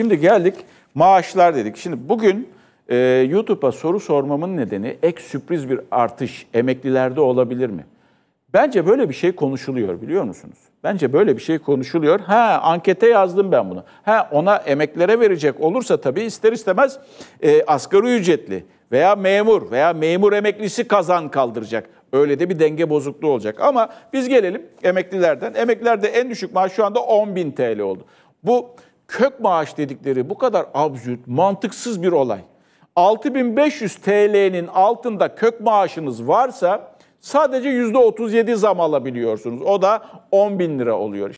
Şimdi geldik maaşlar dedik. Şimdi bugün e, YouTube'a soru sormamın nedeni ek sürpriz bir artış emeklilerde olabilir mi? Bence böyle bir şey konuşuluyor biliyor musunuz? Bence böyle bir şey konuşuluyor. Ha ankete yazdım ben bunu. Ha ona emeklere verecek olursa tabii ister istemez e, asgari ücretli veya memur veya memur emeklisi kazan kaldıracak. Öyle de bir denge bozukluğu olacak. Ama biz gelelim emeklilerden. Emeklilerde en düşük maaş şu anda 10 bin TL oldu. Bu kök maaş dedikleri bu kadar absürt, mantıksız bir olay. 6500 TL'nin altında kök maaşınız varsa sadece %37 zam alabiliyorsunuz. O da 10 bin lira oluyor.